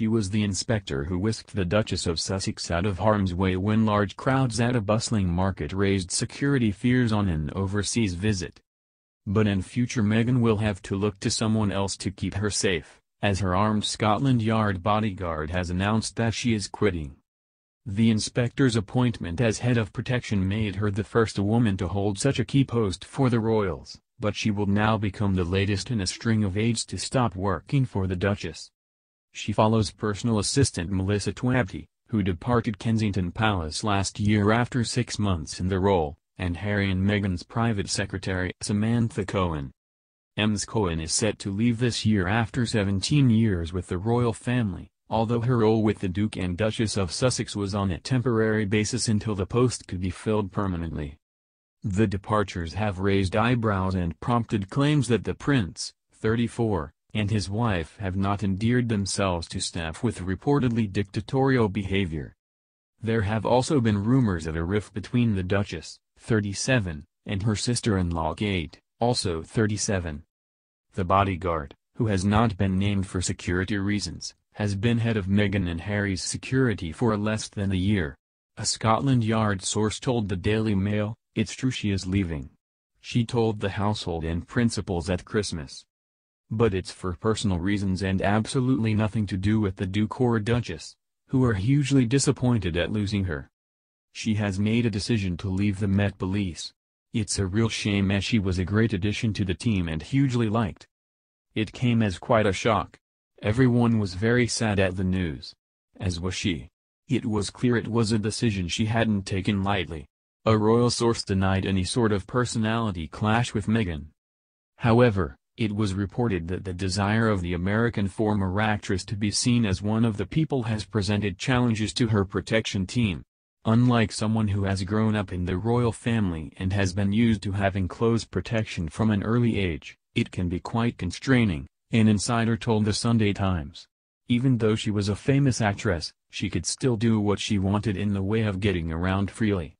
she was the inspector who whisked the Duchess of Sussex out of harm's way when large crowds at a bustling market raised security fears on an overseas visit. But in future Meghan will have to look to someone else to keep her safe, as her armed Scotland Yard bodyguard has announced that she is quitting. The inspector's appointment as head of protection made her the first woman to hold such a key post for the royals, but she will now become the latest in a string of aides to stop working for the Duchess. She follows personal assistant Melissa Twabty, who departed Kensington Palace last year after six months in the role, and Harry and Meghan's private secretary Samantha Cohen. Ems Cohen is set to leave this year after 17 years with the royal family, although her role with the Duke and Duchess of Sussex was on a temporary basis until the post could be filled permanently. The departures have raised eyebrows and prompted claims that the prince, 34, and his wife have not endeared themselves to staff with reportedly dictatorial behavior. There have also been rumors of a rift between the Duchess, 37, and her sister-in-law Kate, also 37. The bodyguard, who has not been named for security reasons, has been head of Meghan and Harry's security for less than a year. A Scotland Yard source told the Daily Mail, it's true she is leaving. She told the household and principals at Christmas, but it's for personal reasons and absolutely nothing to do with the Duke or Duchess, who are hugely disappointed at losing her. She has made a decision to leave the Met Police. It's a real shame as she was a great addition to the team and hugely liked. It came as quite a shock. Everyone was very sad at the news. As was she. It was clear it was a decision she hadn't taken lightly. A royal source denied any sort of personality clash with Meghan. However, it was reported that the desire of the American former actress to be seen as one of the people has presented challenges to her protection team. Unlike someone who has grown up in the royal family and has been used to having close protection from an early age, it can be quite constraining, an insider told the Sunday Times. Even though she was a famous actress, she could still do what she wanted in the way of getting around freely.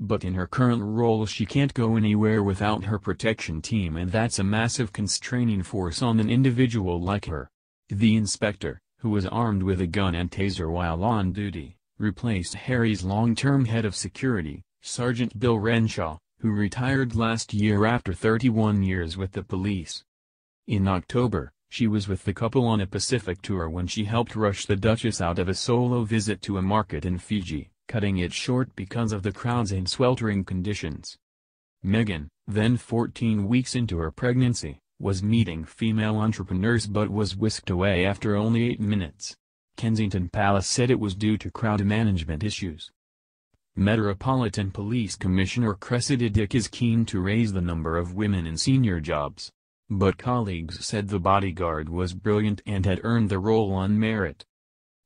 But in her current role she can't go anywhere without her protection team and that's a massive constraining force on an individual like her. The inspector, who was armed with a gun and taser while on duty, replaced Harry's long-term head of security, Sergeant Bill Renshaw, who retired last year after 31 years with the police. In October, she was with the couple on a Pacific tour when she helped rush the Duchess out of a solo visit to a market in Fiji cutting it short because of the crowds and sweltering conditions. Meghan, then 14 weeks into her pregnancy, was meeting female entrepreneurs but was whisked away after only eight minutes. Kensington Palace said it was due to crowd management issues. Metropolitan Police Commissioner Cressida Dick is keen to raise the number of women in senior jobs. But colleagues said the bodyguard was brilliant and had earned the role on merit.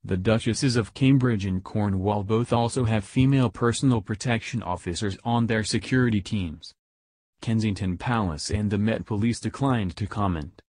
The Duchesses of Cambridge and Cornwall both also have female personal protection officers on their security teams. Kensington Palace and the Met Police declined to comment.